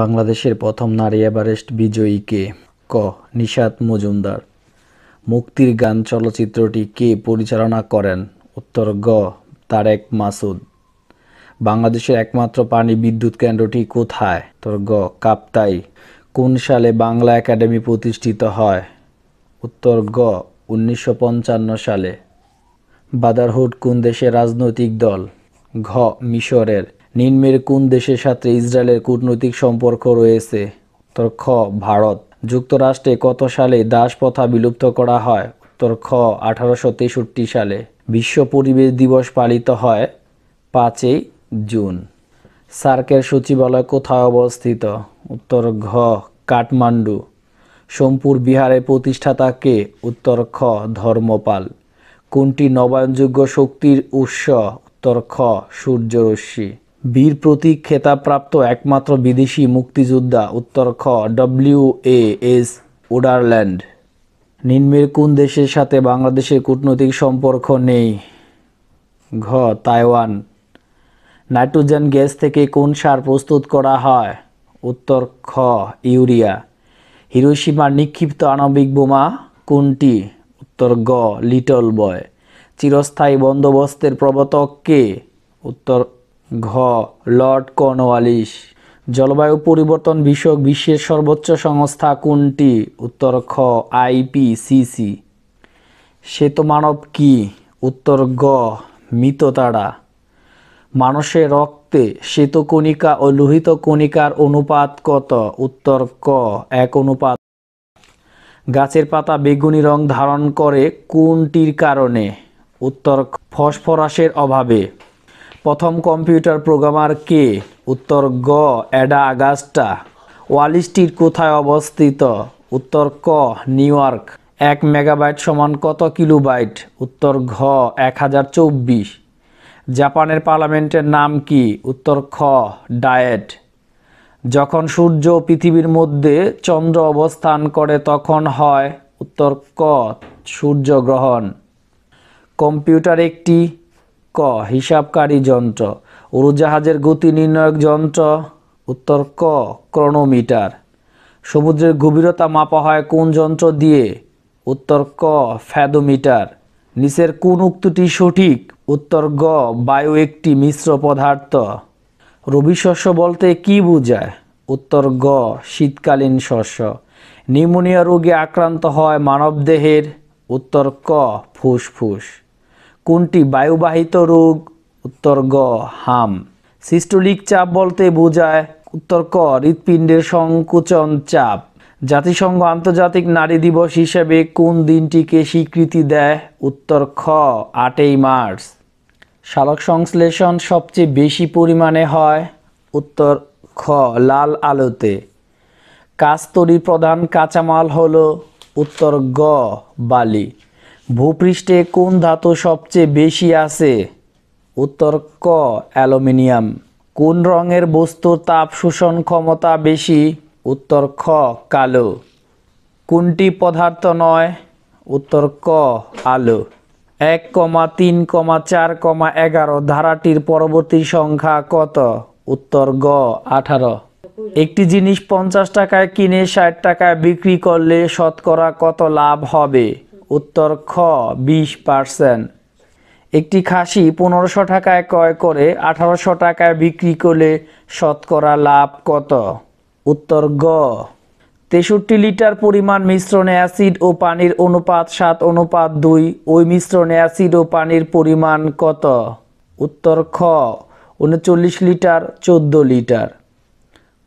বাংলাদেশের প্রথম নারী এভারেস্ট বিজয়ী কে ক নিশাত মজুমদার মুক্তির গান চলচ্চিত্রটি কে পরিচালনা করেন উত্তর গ তারেক মাসুদ বাংলাদেশের একমাত্র পানি বিদ্যুৎ কেন্দ্রটি কোথায় উত্তর গ কাপ্তাই কোন সালে বাংলা একাডেমি প্রতিষ্ঠিত হয় উত্তর গ উনিশশো সালে বাদারহুড কোন দেশের রাজনৈতিক দল ঘ মিশরের নিম্নের কোন দেশের সাথে ইসরায়েলের কূটনৈতিক সম্পর্ক রয়েছে উত্তর খ ভারত যুক্তরাষ্ট্রে কত সালে দাস প্রথা বিলুপ্ত করা হয় উত্তর খ আঠারোশো তেষট্টি সালে বিশ্ব পরিবেশ দিবস পালিত হয় পাঁচই জুন সার্কের সচিবালয় কোথায় অবস্থিত উত্তর ঘ কাঠমান্ডু সোমপুর বিহারের প্রতিষ্ঠাতা কে উত্তর খ ধর্মপাল কোনটি নবায়নযোগ্য শক্তির উৎস উত্তর খ সূর্যরশ্মি বীর প্রতীক খেতাবপ্রাপ্ত একমাত্র বিদেশি মুক্তিযোদ্ধা উত্তর খ ডব্লিউ এ এস ওডারল্যান্ড নিম্নের কোন দেশের সাথে বাংলাদেশের কূটনৈতিক সম্পর্ক নেই ঘ তাইওয়ান নাইট্রোজেন গ্যাস থেকে কোন সার প্রস্তুত করা হয় উত্তর খ ইউরিয়া হিরোসীমার নিক্ষিপ্ত আণবিক বোমা কোনটি উত্তর গ লিটল বয় চিরস্থায়ী বন্দোবস্তের প্রবর্তক কে উত্তর ঘ লর্ড কর্নওয়ালিস জলবায়ু পরিবর্তন বিষয়ক বিশ্বের সর্বোচ্চ সংস্থা কোনটি উত্তর খ আইপিসিসি শ্বেত মানব কি উত্তর গ মিততারা মানুষের রক্তে শ্বেতকণিকা ও লোহিত কণিকার অনুপাত কত উত্তর ক এক অনুপাত গাছের পাতা বেগুনি রং ধারণ করে কোনটির কারণে উত্তর ফসফরাসের অভাবে প্রথম কম্পিউটার প্রোগ্রামার কে উত্তর গ অ্যাডা আগাস্টা ওয়ালিস্টির কোথায় অবস্থিত উত্তর ক নিউ ইয়র্ক এক মেগাবাইট সমান কত কিলোবাইট উত্তর ঘ এক হাজার চব্বিশ জাপানের পার্লামেন্টের নাম কি উত্তর খ ডায়েট যখন সূর্য পৃথিবীর মধ্যে চন্দ্র অবস্থান করে তখন হয় উত্তর ক সূর্যগ্রহণ কম্পিউটার একটি ক হিসাবকারী যন্ত্র উড়োজাহাজের গতি নির্ণয়ক যন্ত্র উত্তর ক ক্রোনোমিটার সমুদ্রের গভীরতা মাপা হয় কোন যন্ত্র দিয়ে উত্তর ক ফ্যাদোমিটার নিচের কোন উক্তটি সঠিক উত্তর গ বায়ু একটি মিশ্র পদার্থ রবি শস্য বলতে কি বোঝায় উত্তর গ শীতকালীন শস্য নিউমোনিয়া রোগে আক্রান্ত হয় মানবদেহের উত্তর ক ফুসফুস কোনটি বায়ুবাহিত রোগ উত্তর গ হাম সিস্টোলিক চাপ বলতে বোঝায় উত্তর ক হৃৎপিণ্ডের সংকোচন চাপ জাতিসংঘ আন্তর্জাতিক নারী দিবস হিসেবে কোন দিনটিকে স্বীকৃতি দেয় উত্তর খ আটই মার্চ সালক সংশ্লেষণ সবচেয়ে বেশি পরিমাণে হয় উত্তর খ লাল আলোতে কাস্তরি প্রধান কাঁচামাল হল উত্তর গ বালি ভূপৃষ্ঠে কোন ধাতু সবচেয়ে বেশি আছে উত্তর ক অ্যালুমিনিয়াম কোন রঙের বস্তু তাপ শোষণ ক্ষমতা বেশি উত্তর খ কালো কোনটি পদার্থ নয় উত্তর ক আলো এক কমা তিন কমা চার কমা এগারো ধারাটির পরবর্তী সংখ্যা কত উত্তর গ আঠারো একটি জিনিস পঞ্চাশ টাকায় কিনে ষাট টাকায় বিক্রি করলে শতকরা কত লাভ হবে উত্তর খ বিশ পার্সেন্ট একটি খাসি পনেরোশো টাকায় ক্রয় করে আঠারোশো টাকায় বিক্রি করলে শতকরা লাভ কত উত্তর গ তেষট্টি লিটার পরিমাণ মিশ্রণে অ্যাসিড ও পানির অনুপাত সাত অনুপাত দুই ওই মিশ্রণে অ্যাসিড ও পানির পরিমাণ কত উত্তর খ উনচল্লিশ লিটার চোদ্দ লিটার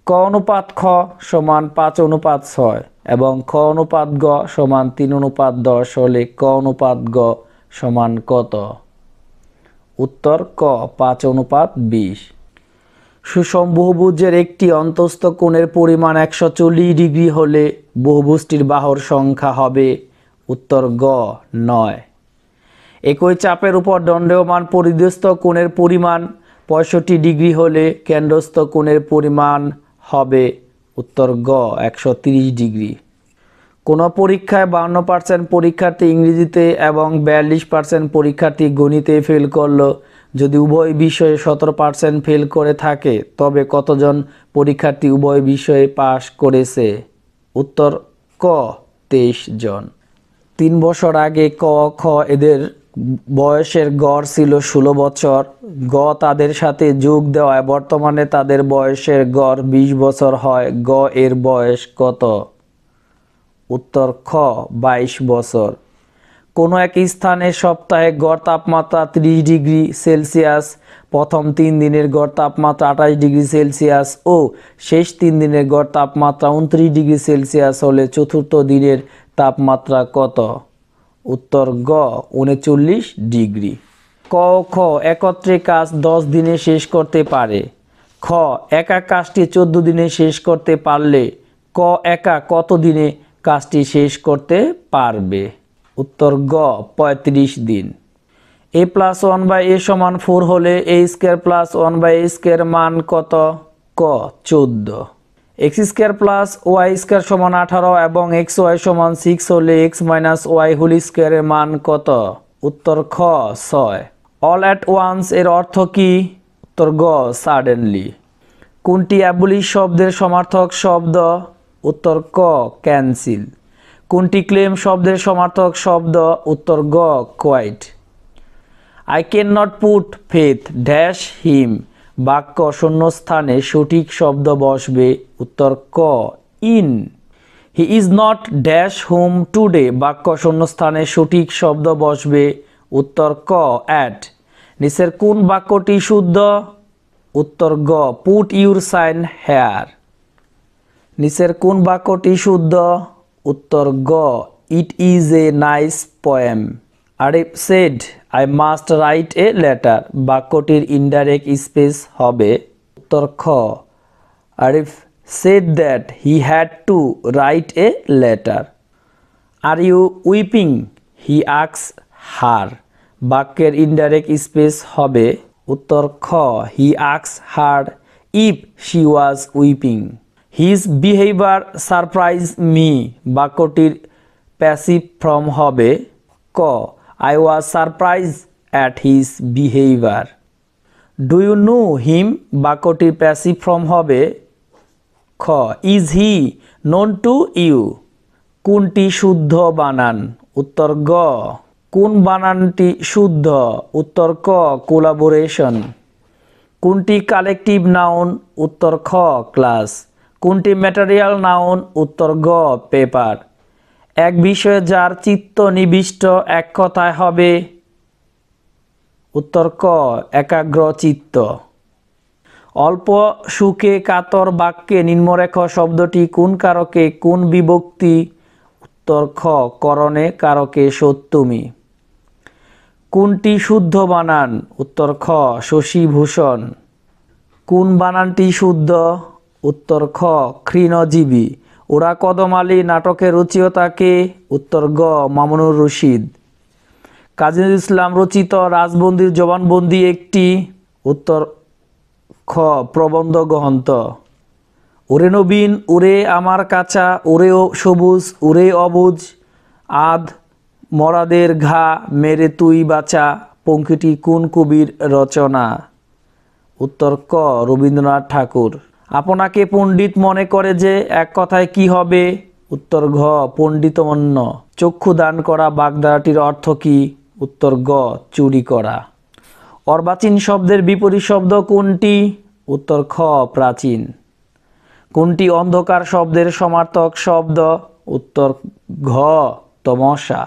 ক অনুপাত খ সমান পাঁচ অনুপাত ছয় এবং ক অনুপাত গ সমান তিন অনুপাত দশ হলে ক অনুপাত গ সমান কত উত্তর ক পাঁচ অনুপাত বিশ সুষম বহুভুজের একটি অন্তস্থ কোণের পরিমাণ একশো চল্লিশ ডিগ্রি হলে বহুভুজটির বাহর সংখ্যা হবে উত্তর গ নয় একই চাপের উপর দণ্ডমান পরিদস্থ কোণের পরিমাণ পঁয়ষট্টি ডিগ্রি হলে কেন্দ্রস্থ কোণের পরিমাণ হবে উত্তর গ একশো ডিগ্রি কোনো পরীক্ষায় বান্ন পার্সেন্ট পরীক্ষার্থী ইংরেজিতে এবং বিয়াল্লিশ পার্সেন্ট পরীক্ষার্থী গণিতে ফেল করলো যদি উভয় বিষয়ে সতেরো পার্সেন্ট ফেল করে থাকে তবে কতজন পরীক্ষার্থী উভয় বিষয়ে পাশ করেছে উত্তর ক তেইশ জন তিন বছর আগে ক খ এদের বয়সের গড় ছিল ষোলো বছর গ তাদের সাথে যোগ দেওয়ায় বর্তমানে তাদের বয়সের গড় ২০ বছর হয় গ এর বয়স কত উত্তর খ ২২ বছর কোনো এক স্থানে সপ্তাহে গড় তাপমাত্রা ৩০ ডিগ্রি সেলসিয়াস প্রথম তিন দিনের গড় তাপমাত্রা আঠাশ ডিগ্রি সেলসিয়াস ও শেষ তিন দিনের গড় তাপমাত্রা উনত্রিশ ডিগ্রি সেলসিয়াস হলে চতুর্থ দিনের তাপমাত্রা কত উত্তর গ উনচল্লিশ ডিগ্রি ক খ একত্রে কাজ দশ দিনে শেষ করতে পারে খ একা কাজটি চোদ্দ দিনে শেষ করতে পারলে ক একা কত দিনে কাজটি শেষ করতে পারবে উত্তর গ পঁয়ত্রিশ দিন A plus one by A সমান ফোর হলে A square plus one by A square মান কত ক চোদ্দ X square plus Y square সমান আঠারো এবং এক্স ওয়াই সমান সিক্স হলে এক্স মাইনাস ওয়াই হোল স্কোয়ারের মান কত উত্তর খ ছয় অল অ্যাট ওয়ান্স এর অর্থ কি উত্তর গ সাডেনলি কোনটি অ্যাবুলিশ শব্দের সমার্থক শব্দ উত্তর ক ক্যান্সিল কোনটি ক্লেম শব্দের সমার্থক শব্দ উত্তর গ quite I can not put faith dash him বাক্য শূন্য স্থানে সঠিক শব্দ বসবে উত্তর ক in he is not dash home today বাক্য শূন্য স্থানে সঠিক শব্দ বসবে উত্তর ক অ্যাট নিচের কোন বাক্যটি শুদ্ধ উত্তর গ পুট ইউর সাইন হেয়ার নিচের কোন বাক্যটি শুদ্ধ উত্তর গ it is a nice poem Arif said I must write a letter বাক্যটির ইনডাইরেক্ট স্পেস হবে উত্তর খ Arif said that he had to write a letter are you weeping he আক্স হার বাক্যের ইনডাইরেক্ট স্পেস হবে উত্তর খ হি আক্স her if she was weeping his behaviour surprise me বাক্যটির প্যাসিভ ফর্ম হবে ক I was surprised at his behavior. Do you know him? বাক্যটির প্যাসিভ ফর্ম হবে খ is he known to you কোনটি শুদ্ধ বানান উত্তর গ কোন বানানটি শুদ্ধ উত্তর ক কোলাবোরেশন কোনটি কালেকটিভ নাউন উত্তর খ ক্লাস কোনটি ম্যাটেরিয়াল নাউন উত্তর গ পেপার এক বিষয়ে যার চিত্ত নিবিষ্ট এক কথায় হবে উত্তর ক একাগ্র চিত্ত অল্প সুখে কাতর বাক্যে নিম্নরেখ শব্দটি কোন কারকে কোন বিভক্তি উত্তর খ করণে কারকে সত্যমি কোনটি শুদ্ধ বানান উত্তর খ শশীভূষণ কোন বানানটি শুদ্ধ উত্তর খ ক্ষীণজীবী ওরা কদম আলী নাটকের রচিয়তা কে উত্তর গ মামুনুর রশিদ কাজী ইসলাম রচিত রাজবন্দির জবানবন্দি একটি উত্তর খ প্রবন্ধ গ্রহন্ত ওরে নবীন ওরে আমার কাঁচা ওরে সবুজ ওরে অবুজ আধ মরাদের ঘা মেরে তুই বাঁচা পঙ্কিটি কোন কবির রচনা উত্তর ক রবীন্দ্রনাথ ঠাকুর আপনাকে পণ্ডিত মনে করে যে এক কথায় কি হবে উত্তর ঘ পণ্ডিত পণ্ডিতমন্য চক্ষু দান করা বাগদারাটির অর্থ কি উত্তর গ চুরি করা অর্বাচীন শব্দের বিপরীত শব্দ কোনটি উত্তর খ প্রাচীন কোনটি অন্ধকার শব্দের সমার্থক শব্দ উত্তর ঘ তমসা